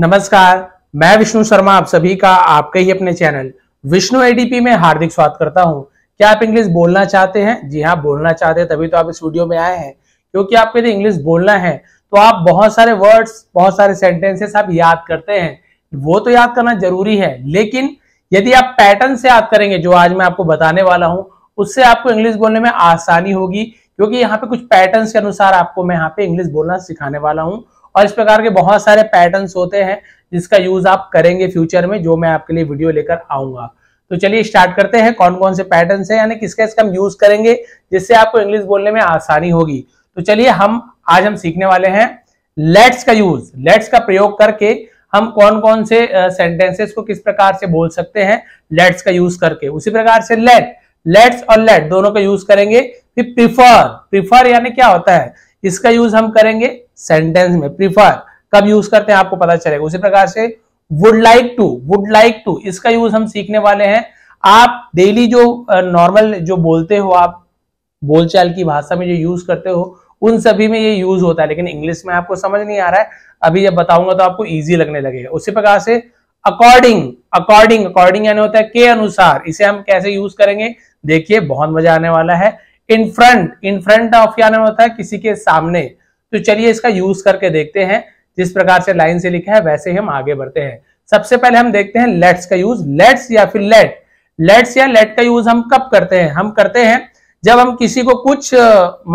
नमस्कार मैं विष्णु शर्मा आप सभी का आपके ही अपने चैनल विष्णु एडीपी में हार्दिक स्वागत करता हूं क्या आप इंग्लिश बोलना चाहते हैं जी हाँ बोलना चाहते हैं तभी तो आप इस वीडियो में आए हैं क्योंकि आपको यदि इंग्लिश बोलना है तो आप बहुत सारे वर्ड्स बहुत सारे सेंटेंसेस आप याद करते हैं वो तो याद करना जरूरी है लेकिन यदि आप पैटर्न से याद करेंगे जो आज मैं आपको बताने वाला हूं उससे आपको इंग्लिश बोलने में आसानी होगी क्योंकि यहाँ पे कुछ पैटर्न के अनुसार आपको मैं यहाँ पे इंग्लिश बोलना सिखाने वाला हूँ और इस प्रकार के बहुत सारे पैटर्न होते हैं जिसका यूज आप करेंगे फ्यूचर में जो मैं आपके लिए वीडियो लेकर आऊंगा तो चलिए स्टार्ट करते हैं कौन कौन से पैटर्न है यानी किसका इसका हम यूज करेंगे जिससे आपको इंग्लिश बोलने में आसानी होगी तो चलिए हम आज हम सीखने वाले हैं लेट्स का यूज लेट्स का प्रयोग करके हम कौन कौन से सेंटेंसेस को किस प्रकार से बोल सकते हैं लेट्स का यूज करके उसी प्रकार से लेट लेट्स और लेट दोनों का यूज करेंगे फिर प्रिफर प्रिफर यानी क्या होता है किसका यूज हम करेंगे सेंटेंस में प्रीफर कब यूज करते हैं आपको पता चलेगा उसी प्रकार से would like to would like to इसका यूज हम सीखने वाले हैं आप डेली जो नॉर्मल जो बोलते हो आप बोलचाल की भाषा में जो यूज करते हो उन सभी में ये यूज होता है लेकिन इंग्लिश में आपको समझ नहीं आ रहा है अभी जब बताऊंगा तो आपको इजी लगने लगेगा उसी प्रकार से अकॉर्डिंग अकॉर्डिंग अकॉर्डिंग यानी होता है के अनुसार इसे हम कैसे यूज करेंगे देखिए बहुत मजा आने वाला है in front in front of क्या होता है किसी के सामने तो चलिए इसका यूज करके देखते हैं जिस प्रकार से लाइन से लिखा है वैसे ही हम आगे बढ़ते हैं सबसे पहले हम देखते हैं लेट्स का यूज लेट्स या फिर लेट लेट्स या लेट का यूज हम कब करते हैं हम करते हैं जब हम किसी को कुछ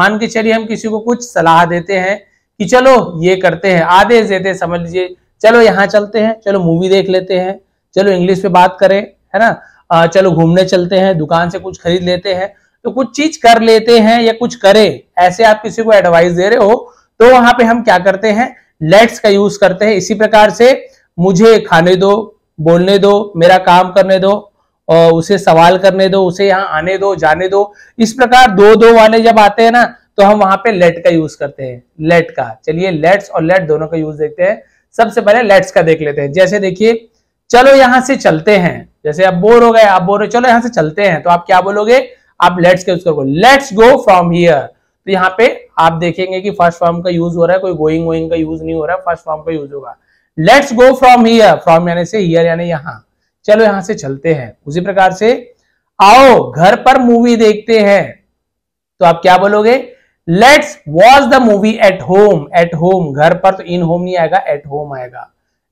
मान के चलिए हम किसी को कुछ सलाह देते हैं कि चलो ये करते हैं आदेश देते हैं समझ लीजिए चलो यहाँ चलते हैं चलो मूवी देख लेते हैं चलो इंग्लिश पे बात करें है ना चलो घूमने चलते हैं दुकान से कुछ खरीद लेते हैं तो कुछ चीज कर लेते हैं या कुछ करे ऐसे आप किसी को एडवाइस दे रहे हो तो वहां पे हम क्या करते हैं लेट्स का यूज करते हैं इसी प्रकार से मुझे खाने दो बोलने दो मेरा काम करने दो और उसे सवाल करने दो उसे यहाँ आने दो जाने दो इस प्रकार दो दो वाले जब आते हैं ना तो हम वहां पे लेट का यूज करते हैं लेट का चलिए लेट्स और लेट दोनों का यूज देखते हैं सबसे पहले लेट्स का देख लेते हैं जैसे देखिए चलो यहां से चलते हैं जैसे आप बोर हो गए आप बोर हो चलो यहां से चलते हैं तो आप क्या बोलोगे आप लेट्स का यूज करोगे लेट्स गो फ्रॉम हियर तो यहाँ पे आप देखेंगे कि फर्स्ट फॉर्म का यूज हो रहा है कोई गोइंग वोइंग का यूज नहीं हो रहा है फर्स्ट फॉर्म का यूज होगा let's go from here from यानी से हियर यानी यहाँ चलो यहां से चलते हैं उसी प्रकार से आओ घर पर मूवी देखते हैं तो आप क्या बोलोगे let's watch the movie at home at home घर पर तो इन होम नहीं आएगा एट होम आएगा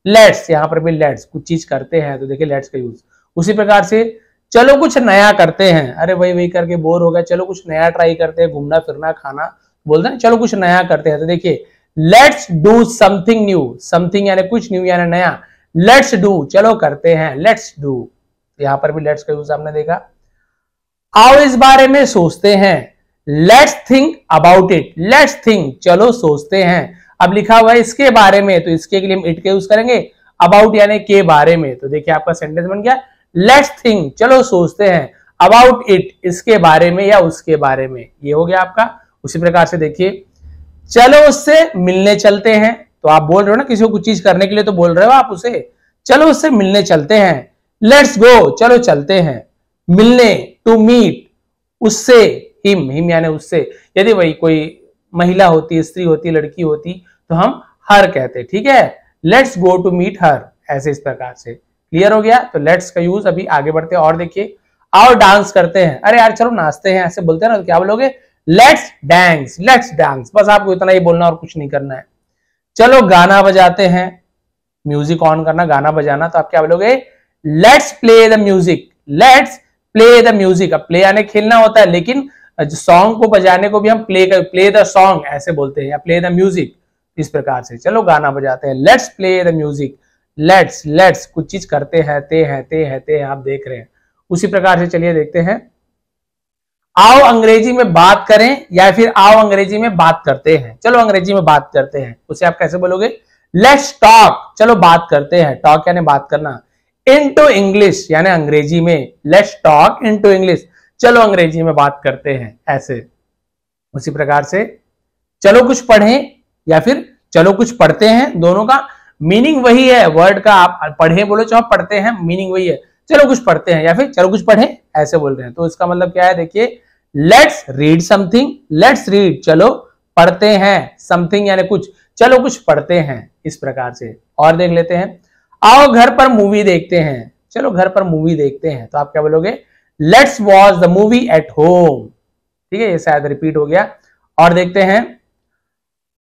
लेट्स यहां पर भी लेट्स कुछ चीज करते हैं तो देखिए लेट्स का यूज उसी प्रकार से चलो कुछ नया करते हैं अरे वही वही करके बोर हो गया चलो कुछ नया ट्राई करते हैं घूमना फिरना खाना बोलते हैं चलो कुछ नया करते हैं तो देखिए let's do something new something यानी कुछ न्यू यानी नया लेट्स डू चलो करते हैं लेट्स डू यहां पर भी लेट्स का यूज आपने देखा आओ इस बारे में सोचते हैं let's think about it let's think चलो सोचते हैं अब लिखा हुआ है इसके बारे में तो इसके लिए हम इट के यूज करेंगे अबाउट यानी के बारे में तो देखिए आपका सेंटेंस बन गया लेट्स थिंक चलो सोचते हैं अबाउट इट इसके बारे में या उसके बारे में ये हो गया आपका उसी प्रकार से देखिए चलो उससे मिलने चलते हैं तो आप बोल रहे हो ना किसी को कुछ चीज करने के लिए तो बोल रहे हो आप उसे चलो उससे मिलने चलते हैं लेट्स गो चलो चलते हैं मिलने टू मीट उससे हिम हिम यानी उससे यदि वही कोई महिला होती स्त्री होती लड़की होती तो हम हर कहते ठीक है let's go to meet her ऐसे इस प्रकार से क्लियर हो गया तो लेट्स का यूज अभी आगे बढ़ते हैं और देखिए और डांस करते हैं अरे यार चलो नाचते हैं ऐसे बोलते हैं ना तो क्या बोलोगे लेट्स डांस लेट्स डांस बस आपको इतना ही बोलना और कुछ नहीं करना है चलो गाना बजाते हैं म्यूजिक ऑन करना गाना बजाना तो आप क्या बोलोगे let's play the music let's play the music अब प्ले आने खेलना होता है लेकिन सॉन्ग को बजाने को भी हम प्ले कर प्ले द सॉन्ग ऐसे बोलते हैं या प्ले द म्यूजिक इस प्रकार से चलो गाना बजाते हैं let's play the music let's let's कुछ चीज करते हैं ते हैं ते हैं ते आप देख रहे हैं उसी प्रकार से चलिए देखते हैं आओ अंग्रेजी में बात करें या फिर आओ अंग्रेजी में बात करते हैं चलो अंग्रेजी में बात करते हैं उसे आप कैसे बोलोगे लेट्स टॉक चलो बात करते हैं टॉक यानी बात करना इन टू इंग्लिश यानी अंग्रेजी में let's talk in to English चलो अंग्रेजी में बात करते हैं ऐसे उसी प्रकार से चलो कुछ पढ़ें या फिर चलो कुछ पढ़ते हैं दोनों का मीनिंग वही है वर्ड का आप पढ़े बोलो चाहे पढ़ते हैं मीनिंग वही है चलो कुछ पढ़ते हैं या फिर चलो कुछ पढ़े ऐसे बोल रहे हैं तो इसका मतलब क्या है देखिए let's read something let's read चलो पढ़ते हैं समथिंग यानी कुछ चलो कुछ पढ़ते हैं इस प्रकार से और देख लेते हैं आओ घर पर मूवी देखते हैं चलो घर पर मूवी देखते हैं तो आप क्या बोलोगे let's watch the movie at home ठीक है ये शायद रिपीट हो गया और देखते हैं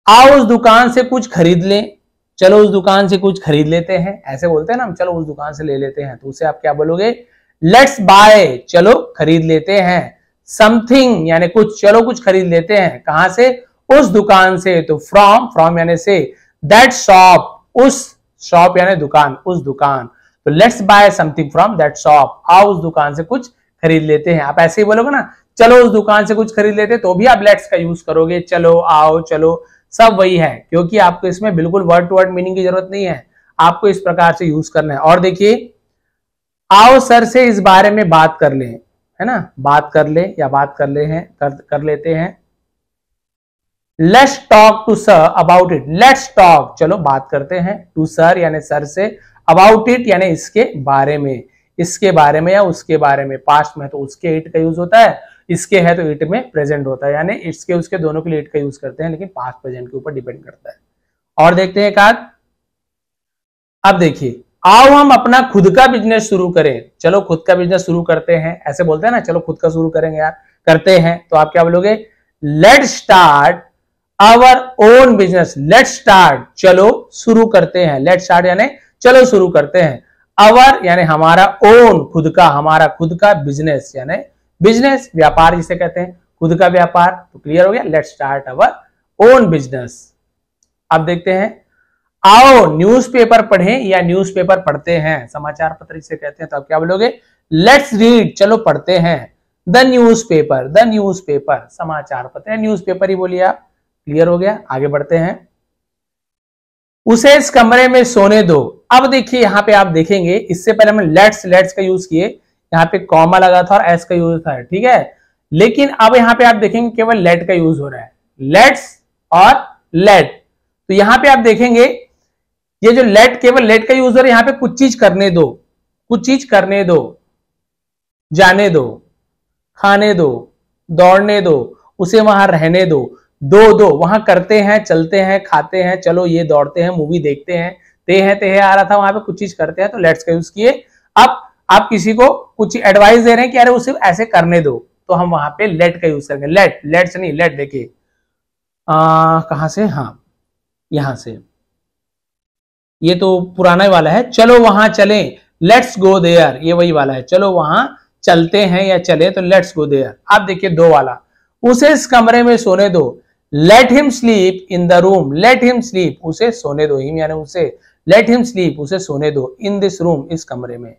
आओ उस दुकान से कुछ खरीद लें चलो उस दुकान से कुछ खरीद लेते हैं ऐसे बोलते हैं ना हम चलो उस दुकान से ले लेते हैं तो उसे आप क्या बोलोगे लेट्स बाय चलो खरीद लेते हैं समथिंग यानी कुछ चलो कुछ खरीद लेते हैं कहां से उस दुकान से तो फ्रॉम फ्रॉम यानी से दैट शॉप उस शॉप यानी दुकान उस दुकान तो let's buy something from that shop आओ उस दुकान से कुछ खरीद लेते हैं आप ऐसे ही बोलोगे ना चलो उस दुकान से कुछ खरीद लेते तो भी आप लेट्स का यूज करोगे चलो आओ चलो सब वही है क्योंकि आपको इसमें बिल्कुल वर्ड टू वर्ड मीनिंग की जरूरत नहीं है आपको इस प्रकार से यूज करना है और देखिए आओ सर से इस बारे में बात कर ले है ना बात कर ले या बात कर ले हैं कर, कर लेते हैं let's talk to sir about it let's talk चलो बात करते हैं टू सर यानी सर से अबाउट इट यानी इसके बारे में इसके बारे में या उसके बारे में पास्ट में तो उसके इट का यूज होता है इसके है तो इट में प्रेजेंट होता है यानी इट्स के उसके दोनों के लिए इट का यूज करते हैं लेकिन पास्ट प्रेजेंट के ऊपर डिपेंड करता है और देखते हैं एक आध अब देखिए आओ हम अपना खुद का बिजनेस शुरू करें चलो खुद का बिजनेस शुरू करते हैं ऐसे बोलते हैं ना चलो खुद का शुरू करेंगे यार करते हैं तो आप क्या बोलोगे let start our own business let start चलो शुरू करते हैं लेट स्टार्ट यानी चलो शुरू करते हैं अवर यानी हमारा ओन खुद का हमारा खुद का बिजनेस यानी बिजनेस व्यापार जिसे कहते हैं खुद का व्यापार तो क्लियर हो गया let start our own business अब देखते हैं आओ न्यूज़पेपर पढ़ें या न्यूज़पेपर पढ़ते हैं समाचार पत्र इसे कहते हैं तो आप क्या बोलोगे लेट्स रीड चलो पढ़ते हैं the newspaper the newspaper समाचार पत्र न्यूज पेपर ही बोलिए आप क्लियर हो गया आगे बढ़ते हैं उसे इस कमरे में सोने दो अब देखिए यहां पे आप देखेंगे इससे पहले हमने लेट्स लेट्स का यूज किए यहाँ पे कॉमा लगा था और एस का यूज था ठीक है लेकिन अब यहाँ पे आप देखेंगे केवल लेट का यूज हो रहा है लेट्स और लेट तो यहाँ पे आप देखेंगे ये जो लेट केवल लेट का यूज हो रहा है यहाँ पे कुछ चीज करने दो कुछ चीज करने दो जाने दो खाने दो दौड़ने दो उसे वहां रहने दो दो दो वहां करते हैं चलते हैं खाते हैं चलो ये दौड़ते हैं मूवी देखते हैं ते हैं ते है आ रहा था वहां पे कुछ चीज करते हैं तो लेट्स का यूज किए अब आप किसी को कुछ एडवाइस दे रहे हैं कि अरे उसे ऐसे करने दो तो हम वहां पे लेट का यूज करेंगे लेट लेट से नहीं लेट देखिए कहा से हाँ यहां से ये तो पुराना वाला है चलो वहां चले लेट्स गो देयर ये वही वाला है चलो वहां चलते हैं या चले तो लेट्स गो देयर आप देखिए दो वाला उसे इस कमरे में सोने दो let him sleep in the room let him sleep उसे सोने दो हिम यानी उसे लेट हिम स्लीप उसे सोने दो इन दिस रूम इस कमरे में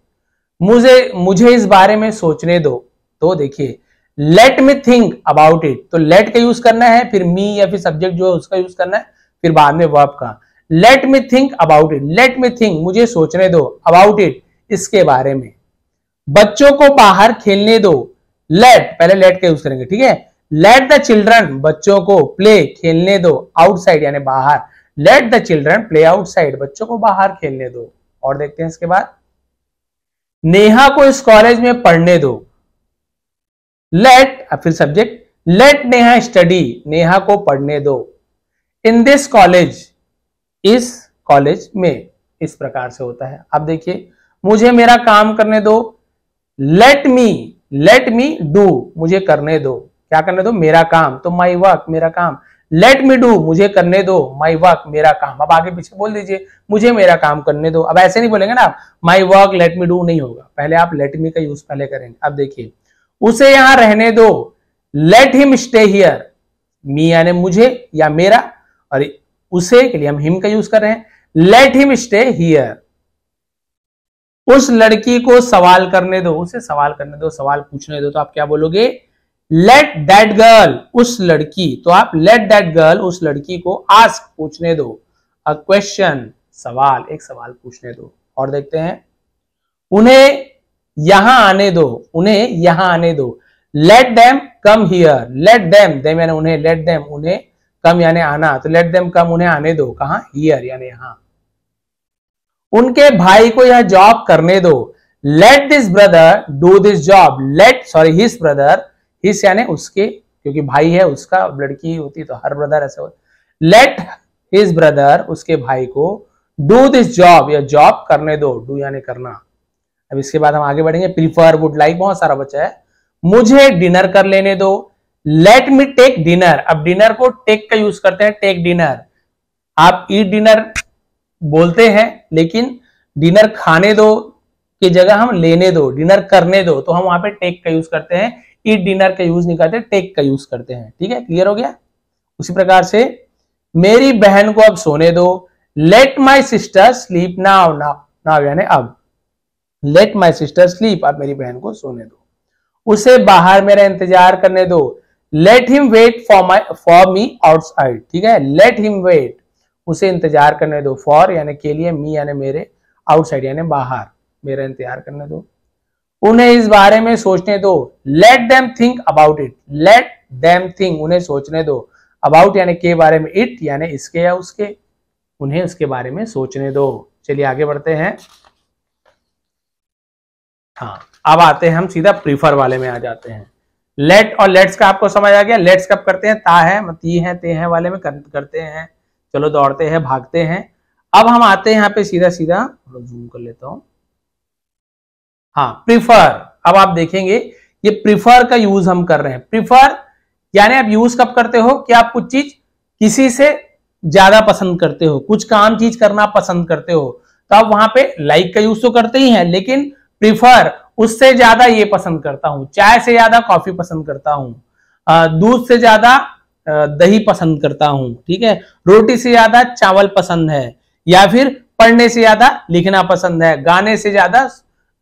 मुझे मुझे इस बारे में सोचने दो तो देखिए let me think about it तो लेट का यूज करना है फिर मी या फिर सब्जेक्ट जो है उसका यूज करना है फिर बाद में वर्ब का let me think about it let me think मुझे सोचने दो अबाउट इट इसके बारे में बच्चों को बाहर खेलने दो लेट पहले लेट का यूज करेंगे ठीक है लेट द चिल्ड्रन बच्चों को प्ले खेलने दो आउटसाइड यानी बाहर let the children play outside बच्चों को बाहर खेलने दो और देखते हैं इसके बाद नेहा को इस कॉलेज में पढ़ने दो लेट फिर subject let Neha study Neha को पढ़ने दो इन दिस कॉलेज इस कॉलेज में इस प्रकार से होता है अब देखिए मुझे मेरा काम करने दो let me let me do मुझे करने दो क्या करने दो मेरा काम तो माई वर्क मेरा काम लेट मी डू मुझे करने दो माई वर्क मेरा काम अब आगे पीछे बोल दीजिए मुझे मेरा काम करने दो अब ऐसे नहीं बोलेंगे ना आप my work let me do नहीं होगा पहले आप लेट मी का यूज पहले करेंगे अब देखिए उसे यहां रहने दो let him stay here me यानी मुझे या मेरा और उसे के लिए हम हिम का यूज कर रहे हैं लेट हिम स्टे हियर उस लड़की को सवाल करने दो उसे सवाल करने दो सवाल पूछने दो तो आप क्या बोलोगे लेट दैट गर्ल उस लड़की तो आप लेट दैट गर्ल उस लड़की को आस्क पूछने दो अ क्वेश्चन सवाल एक सवाल पूछने दो और देखते हैं उन्हें यहां आने दो उन्हें यहां आने दो let them come here let them them यानी उन्हें लेट देम उन्हें कम यानी आना तो लेट देम कम उन्हें आने दो कहा हियर यानी यहां उनके भाई को यह जॉब करने दो let this brother do this job let sorry his brother his यानी उसके क्योंकि भाई है उसका लड़की होती तो हर ब्रदर ऐसे लेट हिज ब्रदर उसके भाई को डू दिस जॉब या जॉब करने दो डू यानी करना अब इसके बाद हम आगे बढ़ेंगे प्रीफर वुड लाइक बहुत सारा बच्चा है मुझे डिनर कर लेने दो लेट मी टेक डिनर अब डिनर को टेक का यूज करते हैं टेक डिनर आप ईट डिनर बोलते हैं लेकिन डिनर खाने दो की जगह हम लेने दो डिनर करने दो तो हम वहां पे टेक का यूज करते हैं ईट डिनर का यूज नहीं करते टेक का यूज करते हैं ठीक है क्लियर हो गया उसी प्रकार से मेरी बहन को अब सोने दो let my sister sleep now now now यानी अब लेट माई सिस्टर स्लीप अब मेरी बहन को सोने दो उसे बाहर मेरा इंतजार करने दो let him wait for my for me outside ठीक है लेट हिम वेट उसे इंतजार करने दो फॉर यानी के लिए मी यानी मेरे आउटसाइड यानी बाहर मेरा इंतजार करने दो उन्हें इस बारे में सोचने दो let them think about it let them think उन्हें सोचने दो अबाउट यानी के बारे में इट यानी इसके या उसके उन्हें उसके बारे में सोचने दो चलिए आगे बढ़ते हैं हाँ अब आते हैं हम सीधा प्रीफर वाले में आ जाते हैं लेट और लेट्स का आपको समझ आ गया लेट्स कब करते हैं ता है ती है ते है वाले में करते हैं चलो दौड़ते हैं भागते हैं अब हम आते हैं यहाँ पे सीधा सीधा जूम कर लेता हूं हाँ प्रिफर अब आप देखेंगे ये प्रिफर का यूज हम कर रहे हैं प्रिफर यानी आप यूज कब करते हो कि आप कुछ चीज किसी से ज्यादा पसंद करते हो कुछ काम चीज करना पसंद करते हो तो आप वहां पे लाइक का यूज तो करते ही हैं लेकिन प्रिफर उससे ज्यादा ये पसंद करता हूं चाय से ज्यादा कॉफी पसंद करता हूं दूध से ज्यादा दही पसंद करता हूं ठीक है रोटी से ज्यादा चावल पसंद है या फिर पढ़ने से ज्यादा लिखना पसंद है गाने से ज्यादा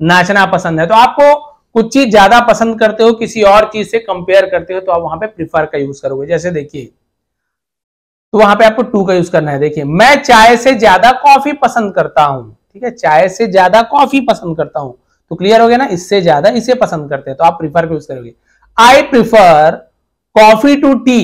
नाचना पसंद है तो आपको कुछ चीज ज्यादा पसंद करते हो किसी और चीज से कंपेयर करते हो तो आप वहां पे प्रिफर का यूज करोगे जैसे देखिए तो वहां पे आपको टू का यूज करना है देखिए मैं चाय से ज्यादा कॉफी पसंद करता हूं ठीक है चाय से ज्यादा कॉफी पसंद करता हूं तो क्लियर हो गया ना इससे ज्यादा इसे पसंद करते हैं तो आप प्रिफर का यूज करोगे I prefer coffee to tea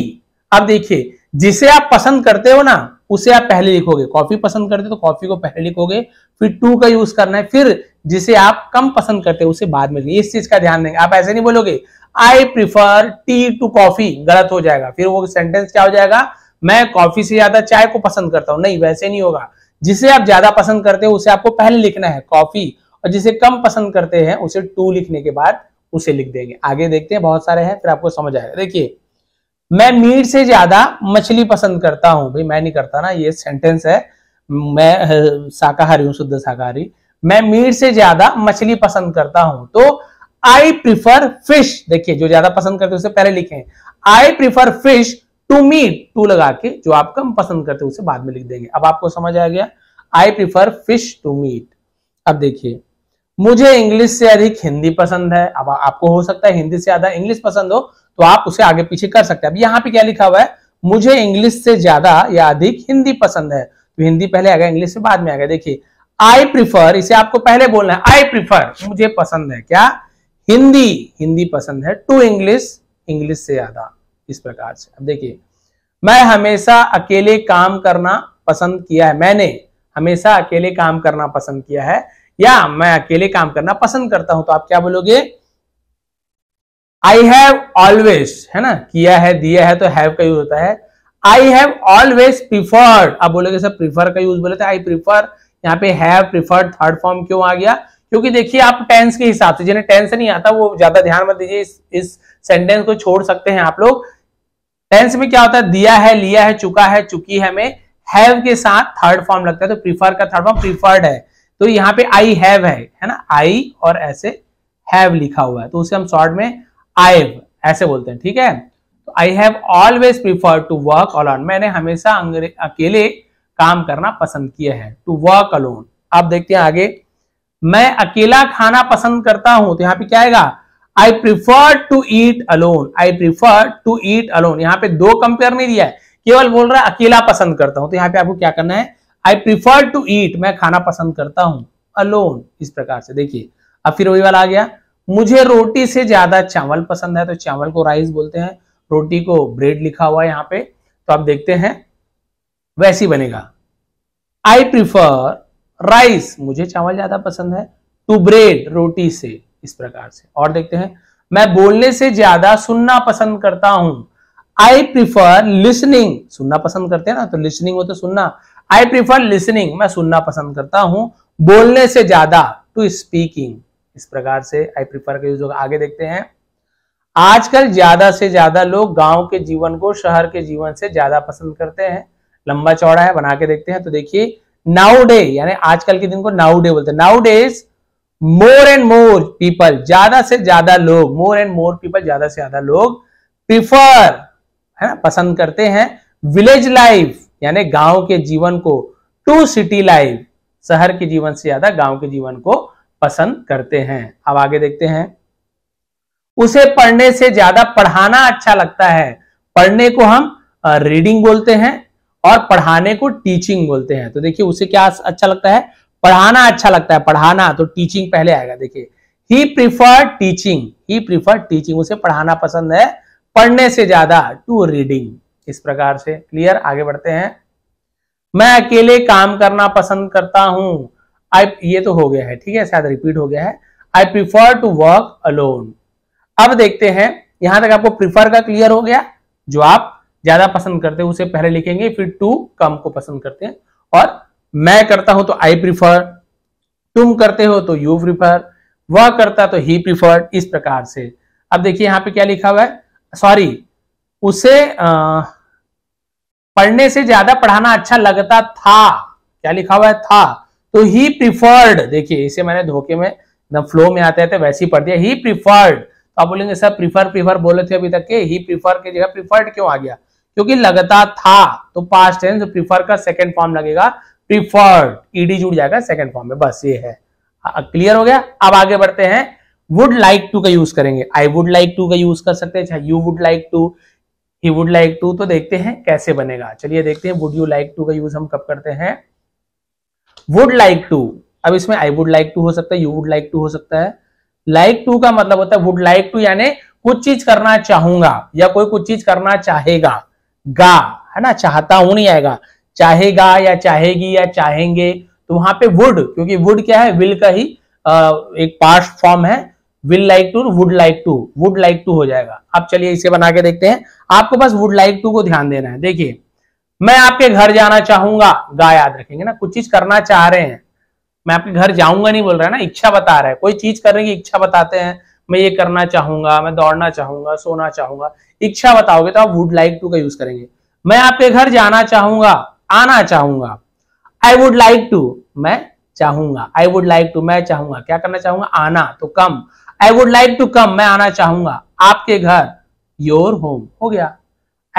अब देखिए जिसे आप पसंद करते हो ना उसे आप पहले लिखोगे कॉफी पसंद करते तो कॉफी को पहले लिखोगे फिर टू का यूज करना है फिर जिसे आप कम पसंद करते हो उसे बाद में इस चीज का ध्यान देंगे आप ऐसे नहीं बोलोगे I prefer tea to coffee गलत हो जाएगा फिर वो सेंटेंस क्या हो जाएगा मैं कॉफी से ज्यादा चाय को पसंद करता हूं नहीं वैसे नहीं होगा जिसे आप ज्यादा पसंद करते हो उसे आपको पहले लिखना है कॉफी और जिसे कम पसंद करते हैं उसे टू लिखने के बाद उसे लिख देंगे आगे देखते हैं बहुत सारे हैं फिर आपको समझ आएगा देखिए मैं मीट से ज्यादा मछली पसंद करता हूं भाई मैं नहीं करता ना ये सेंटेंस है मैं शाकाहारी हूं शुद्ध शाकाहारी मैं मीट से ज्यादा मछली पसंद करता हूं तो आई प्रिफर फिश देखिए जो ज्यादा पसंद करते उसे पहले लिखें I prefer fish to meat to लगा के जो आप कम पसंद करते उसे बाद में लिख देंगे अब आपको समझ आ गया I prefer fish to meat अब देखिए मुझे इंग्लिश से अधिक हिंदी पसंद है अब आपको हो सकता है हिंदी से ज्यादा इंग्लिश पसंद हो तो आप उसे आगे पीछे कर सकते हैं अब यहाँ पे क्या लिखा हुआ है मुझे इंग्लिश से ज्यादा या अधिक हिंदी पसंद है तो हिंदी पहले आ गया इंग्लिश से बाद में आ गया देखिए आई प्रिफर इसे आपको पहले बोलना है आई प्रिफर मुझे पसंद है क्या हिंदी हिंदी पसंद है टू इंग्लिश इंग्लिश से ज्यादा इस प्रकार से अब देखिए मैं हमेशा अकेले काम करना पसंद किया है मैंने हमेशा अकेले काम करना पसंद किया है या मैं अकेले काम करना पसंद करता हूं तो आप क्या बोलोगे आई हैव ऑलवेज है ना किया है दिया है तो हैव का यूज होता है आई हैव ऑलवेज प्रिफर्ड आप बोलोगे सर प्रिफर का यूज बोले थे आई प्रिफर यहाँ पे हैव प्रिफर्ड थर्ड फॉर्म क्यों आ गया क्योंकि देखिए आप टेंस के हिसाब से जिन्हें टेंस नहीं आता वो ज्यादा ध्यान मत दीजिए इस इस सेंटेंस को छोड़ सकते हैं आप लोग टेंस में क्या होता है दिया है लिया है चुका है चुकी है में हैव के साथ थर्ड फॉर्म लगता है तो प्रीफर का थर्ड फॉर्म प्रीफर्ड है तो यहाँ पे आई हैव है है ना आई और ऐसे हैव लिखा हुआ है तो उसे हम शॉर्ट में आईव ऐसे बोलते हैं ठीक है I have always prefer to work alone मैंने हमेशा अकेले काम करना पसंद किया है टू वर्क अलोन आप देखते हैं आगे मैं अकेला खाना पसंद करता हूं तो यहां पे क्या आएगा I prefer to eat alone I prefer to eat alone यहां पे दो कंपेयर नहीं दिया है केवल बोल रहा है अकेला पसंद करता हूं तो यहां पे आपको क्या करना है आई प्रिफर टू ईट मैं खाना पसंद करता हूं अलोन इस प्रकार से देखिए अब फिर वही वाला आ गया मुझे रोटी से ज्यादा चावल पसंद है तो चावल को राइस बोलते हैं रोटी को ब्रेड लिखा हुआ है यहाँ पे तो आप देखते हैं वैसी बनेगा आई प्रिफर राइस मुझे चावल ज्यादा पसंद है टू ब्रेड रोटी से इस प्रकार से और देखते हैं मैं बोलने से ज्यादा सुनना पसंद करता हूं आई प्रिफर लिसनिंग सुनना पसंद करते हैं ना तो लिसनिंग हो तो सुनना आई प्रिफर लिसनिंग मैं सुनना पसंद करता हूं बोलने से ज्यादा टू स्पीकिंग इस प्रकार से आई प्रिफर का यूज होगा आगे देखते हैं आजकल ज्यादा से ज्यादा लोग गांव के जीवन को शहर के जीवन से ज्यादा पसंद करते हैं लंबा चौड़ा है बना के देखते हैं तो देखिए नाउ डे यानी आजकल के दिन को नाउ डे बोलते हैं nowadays more and more people ज्यादा से ज्यादा लोग मोर एंड मोर पीपल ज्यादा से ज्यादा लोग प्रिफर है ना पसंद करते हैं विलेज लाइफ यानी गांव के जीवन को टू सिटी लाइफ शहर के जीवन से ज्यादा गांव के जीवन को पसंद करते हैं अब आगे देखते हैं उसे पढ़ने से ज्यादा पढ़ाना अच्छा लगता है पढ़ने को हम रीडिंग बोलते हैं और पढ़ाने को टीचिंग बोलते हैं तो देखिए उसे क्या अच्छा लगता है पढ़ाना अच्छा लगता है पढ़ाना तो टीचिंग पहले आएगा देखिए he prefer teaching he prefer teaching उसे पढ़ाना पसंद है पढ़ने से ज्यादा टू रीडिंग इस प्रकार से क्लियर आगे बढ़ते हैं मैं अकेले काम करना पसंद करता हूं आई ये तो हो गया है ठीक है शायद रिपीट हो गया है I prefer to work alone अब देखते हैं यहां तक आपको प्रीफर का क्लियर हो गया जो आप ज्यादा पसंद करते हैं उसे पहले लिखेंगे फिर टू कम को पसंद करते हैं और मैं करता हूं तो आई प्रीफर तुम करते हो तो यू प्रीफर वह करता तो ही प्रीफर्ड इस प्रकार से अब देखिए यहां पे क्या लिखा हुआ है सॉरी उसे आ, पढ़ने से ज्यादा पढ़ाना अच्छा लगता था क्या लिखा हुआ है था तो ही प्रिफर्ड देखिए इसे मैंने धोखे में ना फ्लो में आते थे वैसे ही पढ़ दिया ही प्रिफर्ड तो आप बोलेंगे सर प्रिफर प्रिफर बोले थे अभी तक के ही प्रिफर की जगह प्रिफर्ड क्यों आ गया क्योंकि लगता था तो पास्ट टेंस प्रिफर का सेकंड फॉर्म लगेगा प्रिफर्ड ईडी जुड़ जाएगा सेकंड फॉर्म में बस ये है क्लियर हाँ, हो गया अब आगे बढ़ते हैं वुड लाइक टू का यूज करेंगे आई वुड लाइक टू का यूज कर सकते हैं you would like to he would like to तो देखते हैं कैसे बनेगा चलिए देखते हैं वुड यू लाइक टू का यूज हम कब करते हैं वुड लाइक टू अब इसमें आई वुड लाइक टू हो सकता है यू वुड लाइक टू हो सकता है लाइक like टू का मतलब होता है वुड लाइक टू यानी कुछ चीज करना चाहूंगा या कोई कुछ चीज करना चाहेगा गा है ना चाहता हूं नहीं आएगा चाहेगा या चाहेगी या चाहेंगे तो वहां पे वुड क्योंकि वुड क्या है विल का ही आ, एक पास्ट फॉर्म है will like to would like to would like to हो जाएगा अब चलिए इसे बना के देखते हैं आपको बस वुड लाइक टू को ध्यान देना है देखिए मैं आपके घर जाना चाहूंगा गा याद रखेंगे ना कुछ चीज करना चाह रहे हैं मैं आपके घर जाऊंगा नहीं बोल रहा है ना इच्छा बता रहा है कोई चीज करने की इच्छा बताते हैं मैं ये करना चाहूंगा मैं दौड़ना चाहूंगा सोना चाहूंगा इच्छा बताओगे तो आप वुड लाइक टू का यूज करेंगे मैं आपके घर जाना चाहूंगा आना चाहूंगा आई वुड लाइक टू मैं चाहूंगा आई वुड लाइक टू मैं चाहूंगा क्या करना चाहूंगा आना तो come I would like to come मैं आना चाहूंगा आपके घर योर होम हो गया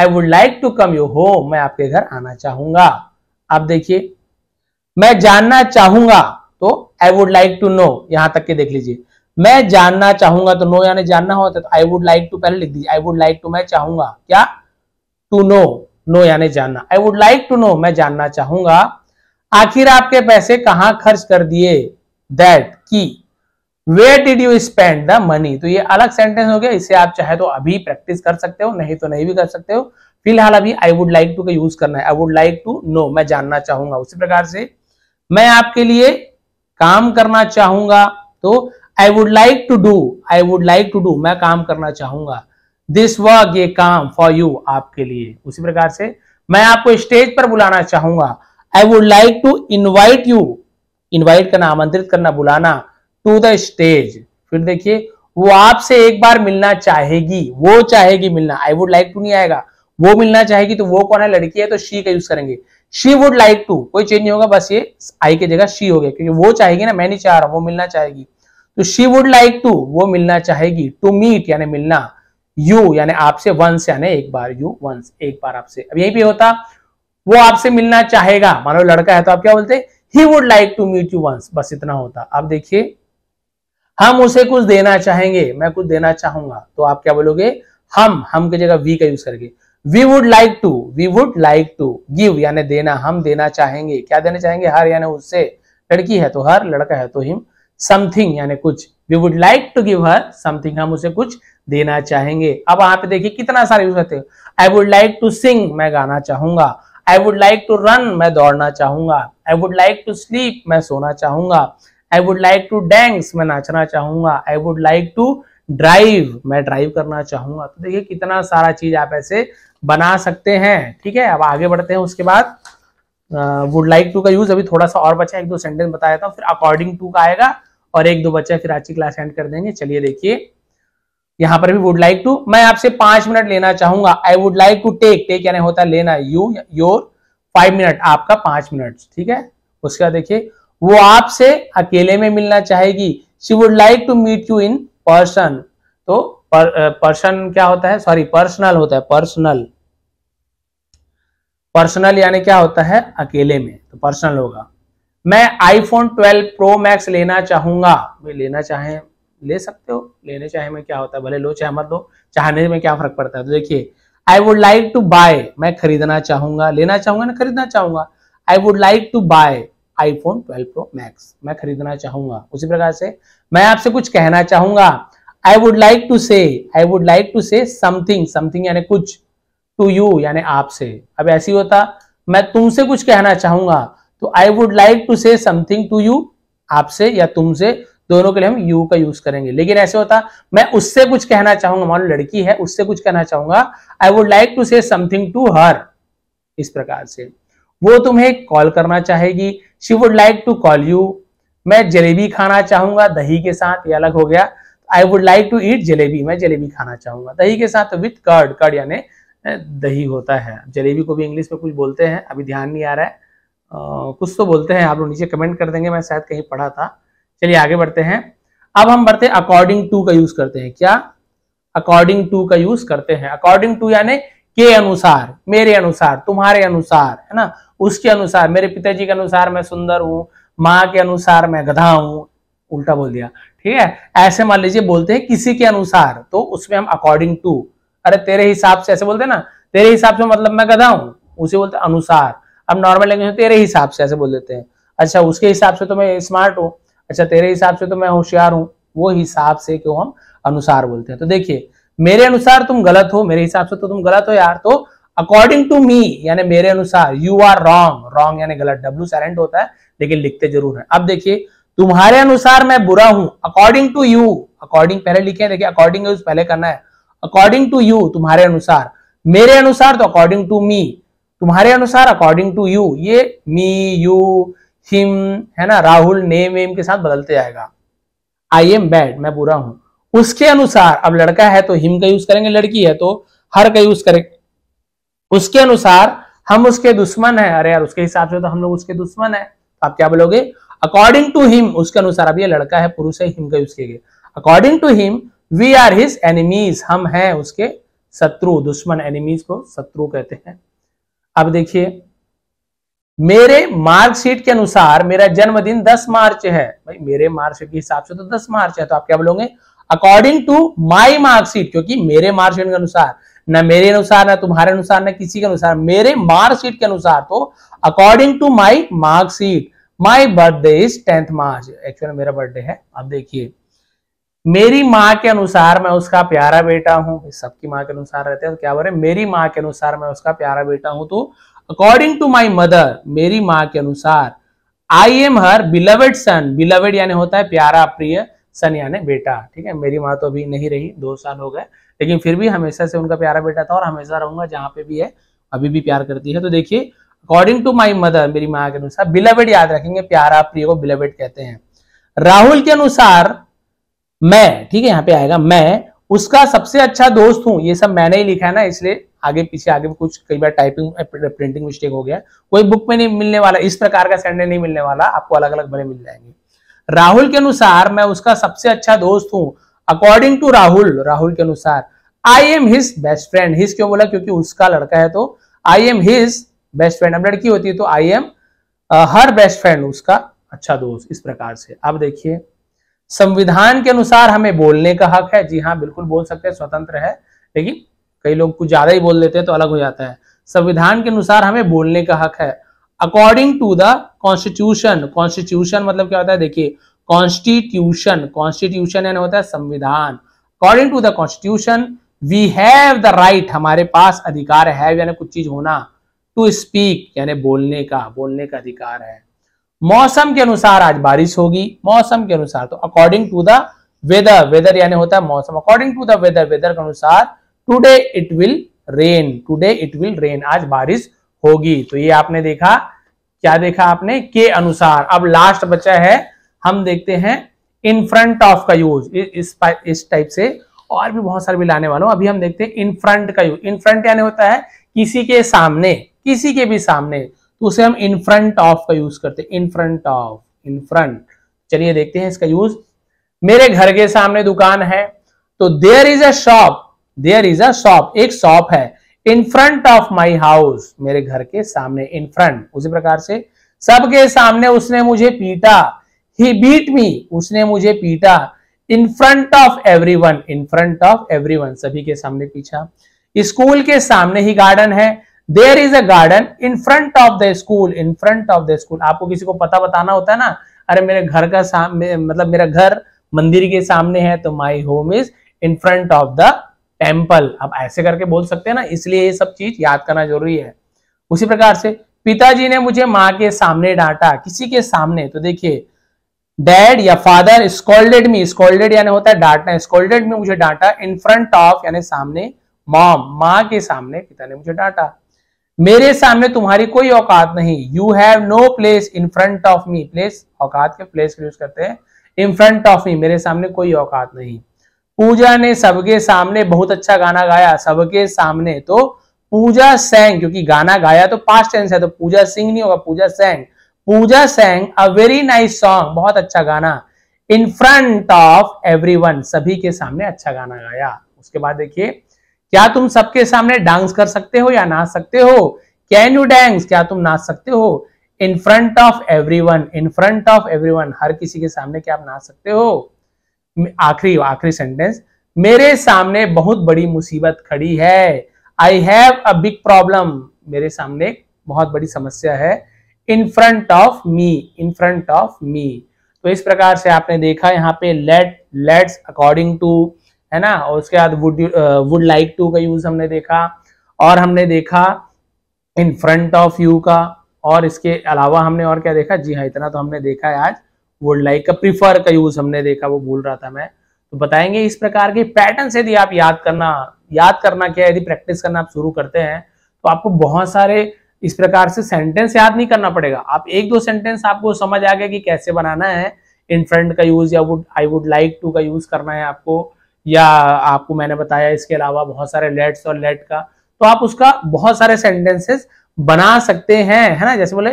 I would like to come you home मैं आपके घर आना चाहूंगा आप देखिए मैं जानना चाहूंगा तो I would like to know यहां तक के देख लीजिए मैं जानना चाहूंगा तो नो यानी जानना होता है तो आई वुड लाइक टू पहले लिख दीजिए आई वुड लाइक टू मैं चाहूंगा क्या टू नो नो यानी जानना I would like to know मैं जानना चाहूंगा आखिर आपके पैसे कहां खर्च कर दिए दैट की where did you spend the money तो ये अलग सेंटेंस हो गया इसे आप चाहे तो अभी प्रैक्टिस कर सकते हो नहीं तो नहीं भी कर सकते हो फिलहाल अभी आई वुड लाइक टू का यूज करना है I would like to know मैं जानना चाहूंगा उसी प्रकार से मैं आपके लिए काम करना चाहूंगा तो I would like to do I would like to do मैं काम करना चाहूंगा दिस वर्क ये काम फॉर यू आपके लिए उसी प्रकार से मैं आपको स्टेज पर बुलाना चाहूंगा I would like to invite you invite करना आमंत्रित करना बुलाना टू द स्टेज फिर देखिए वो आपसे एक बार मिलना चाहेगी वो चाहेगी मिलना आई वुड लाइक टू नहीं आएगा वो मिलना चाहेगी तो वो कौन है लड़की है तो शी का यूज करेंगे शी वुड लाइक टू कोई चेंज नहीं होगा बस ये आई की जगह शी हो गया क्योंकि वो चाहेगी ना मैं नहीं चाह रहा हूं वो मिलना चाहेगी तो शी वुड लाइक टू वो मिलना चाहेगी टू मीट यानी मिलना यू यानी आपसे वंस यानी एक बार यू वंस एक बार आपसे अब यही भी होता वो आपसे मिलना चाहेगा मानो लड़का है तो आप क्या बोलते he would like to meet you once बस इतना होता अब देखिए हम उसे कुछ देना चाहेंगे मैं कुछ देना चाहूंगा तो आप क्या बोलोगे हम हम की जगह वी का यूज करके we would like to we would like to give यानी देना हम देना चाहेंगे क्या देना चाहेंगे हर यानी उससे लड़की है तो हर लड़का है तो हिम समथिंग यानी कुछ we would like to give her something हम उसे कुछ देना चाहेंगे अब यहाँ पे देखिए कितना सारे यूज होते हैं I would like to sing मैं गाना चाहूंगा I would like to run मैं दौड़ना चाहूंगा I would like to sleep मैं सोना चाहूंगा I would like to dance मैं नाचना चाहूंगा I would like to drive मैं ड्राइव करना चाहूंगा तो देखिए कितना सारा चीज आप ऐसे बना सकते हैं ठीक है अब आगे बढ़ते हैं उसके बाद वुड लाइक टू का यूज अभी थोड़ा सा और बचा एक दो सेंटेंस बताया था फिर अकॉर्डिंग टू का आएगा और एक दो बच्चा फिर आज की क्लास एंड कर देंगे चलिए देखिए यहां पर भी वुड लाइक टू मैं आपसे पांच मिनट लेना चाहूंगा I would like to take take यानी होता है लेना यू योर फाइव मिनट आपका पांच मिनट ठीक है उसके बाद देखिए वो आपसे अकेले में मिलना चाहेगी she would like to meet you in person तो पर्सन क्या होता है सॉरी पर्सनल होता है पर्सनल पर्सनल यानी क्या होता है अकेले में तो पर्सनल होगा मैं आईफोन 12 प्रो मैक्स लेना चाहूंगा लेना चाहे ले सकते हो लेने चाहे में क्या होता है भले लो चाहे मत लो चाहने में क्या फर्क पड़ता है तो देखिए I would like to buy मैं खरीदना चाहूंगा लेना चाहूंगा ना खरीदना चाहूंगा I would like to buy iPhone 12 pro max मैं खरीदना चाहूंगा उसी प्रकार से मैं आपसे कुछ कहना चाहूंगा I would like to say I would like to say something something यानी कुछ टू यू यानी आपसे अब ऐसी होता मैं तुमसे कुछ कहना चाहूंगा तो I would like to say something to you आपसे या तुमसे दोनों के लिए हम यू का यूज करेंगे लेकिन ऐसे होता मैं उससे कुछ कहना चाहूंगा मान लो लड़की है उससे कुछ कहना चाहूंगा I would like to say something to her इस प्रकार से वो तुम्हें कॉल करना चाहेगी she would like to call you मैं जलेबी खाना चाहूंगा दही के साथ ये अलग हो गया I would like to eat jalebi मैं जलेबी खाना चाहूंगा दही के साथ विथ कर्ड कर्ड यानी दही होता है जलेबी को भी इंग्लिश में कुछ बोलते हैं अभी ध्यान नहीं आ रहा है आ, कुछ तो बोलते हैं आप लोग नीचे कमेंट कर देंगे मैं शायद कहीं पढ़ा था चलिए आगे बढ़ते हैं अब हम बढ़ते हैं अकॉर्डिंग टू का यूज करते हैं क्या अकॉर्डिंग टू का यूज करते हैं अकॉर्डिंग टू यानी के अनुसार मेरे अनुसार तुम्हारे अनुसार है ना उसके अनुसार मेरे पिताजी के अनुसार मैं सुंदर हूं माँ के अनुसार मैं गधा हूं उल्टा बोल दिया ठीक है ऐसे मान लीजिए बोलते हैं किसी के अनुसार तो उसमें हम अकॉर्डिंग टू अरे तेरे हिसाब से ऐसे बोलते ना तेरे हिसाब से मतलब मैं गधा हूं उसे बोलते अनुसार अब नॉर्मल लैंग्वेज में तो तेरे हिसाब से ऐसे बोल देते हैं अच्छा उसके हिसाब से तो मैं स्मार्ट हूँ अच्छा तेरे हिसाब से तो मैं होशियार हूँ वो हिसाब से क्यों हम अनुसार बोलते हैं तो देखिए मेरे अनुसार तुम गलत हो मेरे हिसाब से तो तुम गलत हो यार तो अकॉर्डिंग टू मी यानी मेरे अनुसार यू आर रॉन्ग रॉन्ग यानी गलत डब्ल्यू सैलेंट होता है लेकिन लिखते जरूर है अब देखिए तुम्हारे अनुसार मैं बुरा हूं अकॉर्डिंग टू यू अकॉर्डिंग पहले लिखे देखिए अकॉर्डिंग पहले करना है अकॉर्डिंग टू यू तुम्हारे अनुसार मेरे अनुसार तो अकॉर्डिंग टू मी तुम्हारे अनुसार अकॉर्डिंग टू यू ये मी यू हिम है ना राहुल नेम वेम के साथ बदलते जाएगा आई एम बैड मैं बुरा हूं उसके अनुसार अब लड़का है तो हिम का यूज करेंगे लड़की है तो हर का यूज करेंगे उसके अनुसार हम उसके दुश्मन है अरे यार उसके हिसाब से तो हम लोग उसके दुश्मन है तो आप क्या बोलोगे अकॉर्डिंग टू हिम उसके अनुसार अब ये लड़का है पुरुष है हिम का यूज किए according to him we are his enemies हम हैं उसके शत्रु दुश्मन एनिमीज को शत्रु कहते हैं अब देखिए मेरे मार्कशीट के अनुसार मेरा जन्मदिन 10 मार्च है भाई मेरे मार्कशीट के हिसाब से तो 10 मार्च है तो आप क्या बोलोगे अकॉर्डिंग टू माई मार्कशीट क्योंकि मेरे मार्कशीट के अनुसार ना मेरे अनुसार ना तुम्हारे अनुसार ना किसी के अनुसार मेरे मार्कशीट के अनुसार तो according to my marksheet my birthday is tenth March actual मेरा बर्थडे है अब देखिए मेरी माँ के अनुसार मैं उसका प्यारा बेटा हूँ सबकी माँ के अनुसार रहते हैं तो क्या बोल रहे मेरी माँ के अनुसार मैं उसका प्यारा बेटा हूँ तो अकॉर्डिंग टू माई मदर मेरी माँ के अनुसार I am her beloved son beloved यानी होता है प्यारा प्रिय सन यानी बेटा ठीक है मेरी माँ तो अभी नहीं रही दो साल हो गए लेकिन फिर भी हमेशा से उनका प्यारा बेटा था और हमेशा रहूंगा जहां पे भी है अभी भी प्यार करती है तो देखिए अकॉर्डिंग टू माई मदर मेरी माँ के अनुसार बिलावेट याद रखेंगे प्यारा प्रिय को बिलावेट कहते हैं राहुल के अनुसार मैं ठीक है यहाँ पे आएगा मैं उसका सबसे अच्छा दोस्त हूं ये सब मैंने ही लिखा है ना इसलिए आगे पीछे आगे कुछ कई बार टाइपिंग प्रिंटिंग मिस्टेक हो गया कोई बुक में नहीं मिलने वाला इस प्रकार का सेंटेंस नहीं मिलने वाला आपको अलग अलग बने मिल जाएंगे राहुल के अनुसार मैं उसका सबसे अच्छा दोस्त हूँ अकॉर्डिंग टू राहुल राहुल के अनुसार I am his best friend his क्यों बोला क्योंकि उसका लड़का है तो I am his best friend अब लड़की होती है तो I am her best friend उसका अच्छा दोस्त इस प्रकार से अब देखिए संविधान के अनुसार हमें बोलने का हक है जी हाँ बिल्कुल बोल सकते हैं स्वतंत्र है लेकिन कई लोग कुछ ज्यादा ही बोल देते हैं तो अलग हो जाता है संविधान के अनुसार हमें बोलने का हक है according to the constitution constitution मतलब क्या होता है देखिए कॉन्स्टिट्यूशन कॉन्स्टिट्यूशन यानी होता है संविधान according to the constitution we have the right हमारे पास अधिकार है यानी कुछ चीज होना टू स्पीक यानी बोलने का बोलने का अधिकार है मौसम के अनुसार आज बारिश होगी मौसम के अनुसार तो according to the weather weather यानी होता है मौसम according to the weather weather के अनुसार today it will rain today it will rain आज बारिश होगी तो ये आपने देखा क्या देखा आपने के अनुसार अब लास्ट बचा है हम देखते हैं इन फ्रंट ऑफ का यूज इस टाइप से और भी बहुत सारे भी लाने वालों अभी हम देखते हैं इन फ्रंट का यूज इन फ्रंट यानी होता है किसी के सामने किसी के भी सामने तो उसे हम इन फ्रंट ऑफ का यूज करते हैं in front of in front चलिए देखते हैं इसका यूज मेरे घर के सामने दुकान है तो there is a shop there is a shop एक शॉप है in front of my house मेरे घर के सामने इन फ्रंट उसी प्रकार से सबके सामने उसने मुझे पीटा ही बीट मी उसने मुझे पीटा in front of everyone in front of everyone सभी के सामने पीछा स्कूल के सामने ही गार्डन है there is a garden in front of the school in front of the school आपको किसी को पता बताना होता है ना अरे मेरे घर का सामने मतलब मेरा घर मंदिर के सामने है तो my home is in front of the temple आप ऐसे करके बोल सकते हैं ना इसलिए ये सब चीज याद करना जरूरी है उसी प्रकार से पिताजी ने मुझे माँ के सामने डांटा किसी के सामने तो देखिए डैड या फादर स्कॉल्डेड मी स्कॉल्डेड यानी होता है डांटना स्कॉल्डेड में मुझे डांटा इन फ्रंट ऑफ यानी सामने मॉम माँ के सामने पिता ने मुझे डांटा मेरे सामने तुम्हारी कोई औकात नहीं you have no place in front of me place औकात के प्लेस का यूज करते हैं इन फ्रंट ऑफ मी मेरे सामने कोई औकात नहीं पूजा ने सबके सामने बहुत अच्छा गाना गाया सबके सामने तो पूजा सैंग क्योंकि गाना गाया तो पास्ट टेंस है तो पूजा सिंह नहीं होगा Pooja sang Pooja sang a very nice song बहुत अच्छा गाना इन फ्रंट ऑफ वन सभी के सामने अच्छा गाना गाया उसके बाद देखिए क्या तुम सबके सामने डांस कर सकते हो या नाच सकते हो कैन यू डांस क्या तुम नाच सकते हो in front of everyone in front of everyone हर किसी के सामने क्या आप नाच सकते हो आखिरी आखिरी सेंटेंस मेरे सामने बहुत बड़ी मुसीबत खड़ी है I have a big problem मेरे सामने बहुत बड़ी समस्या है in front of me in front of me तो इस प्रकार से आपने देखा यहाँ पे लेट लेट्स अकॉर्डिंग टू है ना और उसके बाद वुड वुड लाइक टू का यूज हमने देखा और हमने देखा इन फ्रंट ऑफ यू का और इसके अलावा हमने और क्या देखा जी हाँ इतना तो हमने देखा है आज वुड लाइक का प्रीफर का यूज हमने देखा वो भूल रहा था मैं तो बताएंगे इस प्रकार के पैटर्न यदि आप याद करना याद करना क्या यदि प्रैक्टिस करना आप शुरू करते हैं तो आपको बहुत सारे इस प्रकार से सेंटेंस याद नहीं करना पड़ेगा आप एक दो सेंटेंस आपको समझ आ गया कि कैसे बनाना है इन फ्रंट का यूज या would I would like to का यूज करना है आपको या आपको मैंने बताया इसके अलावा बहुत सारे लेट्स और लेट का तो आप उसका बहुत सारे सेंटेंसेस बना सकते हैं है ना जैसे बोले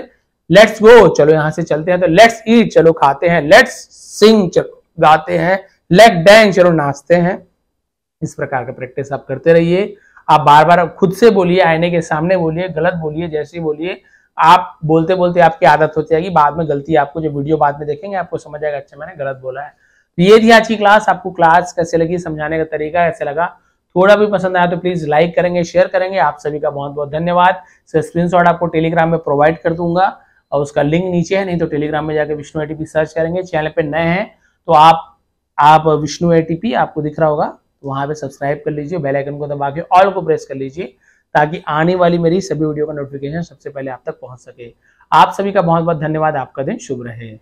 लेट्स गो चलो यहां से चलते हैं तो लेट्स ईट चलो खाते हैं लेट्स सिंग चलो गाते हैं लेट डैंग चलो नाचते हैं इस प्रकार का प्रैक्टिस आप करते रहिए आप बार बार खुद से बोलिए आईने के सामने बोलिए गलत बोलिए जैसे बोलिए आप बोलते बोलते आपकी आदत होती जाएगी बाद में गलती आपको जो वीडियो बाद में देखेंगे आपको समझ आएगा अच्छा मैंने गलत बोला है तो ये थी आज की क्लास आपको क्लास कैसे लगी समझाने का तरीका कैसे लगा थोड़ा भी पसंद आया तो प्लीज लाइक करेंगे शेयर करेंगे आप सभी का बहुत बहुत धन्यवाद सर स्क्रीनशॉट आपको टेलीग्राम में प्रोवाइड कर दूंगा और उसका लिंक नीचे है नहीं तो टेलीग्राम में जाकर विष्णु एटीपी सर्च करेंगे चैनल पर नए हैं तो आप आप विष्णु एटीपी आपको दिख रहा होगा वहां पे सब्सक्राइब कर लीजिए बेल आइकन को दबा के ऑल को प्रेस कर लीजिए ताकि आने वाली मेरी सभी वीडियो का नोटिफिकेशन सबसे पहले आप तक पहुंच सके आप सभी का बहुत बहुत धन्यवाद आपका दिन शुभ रहे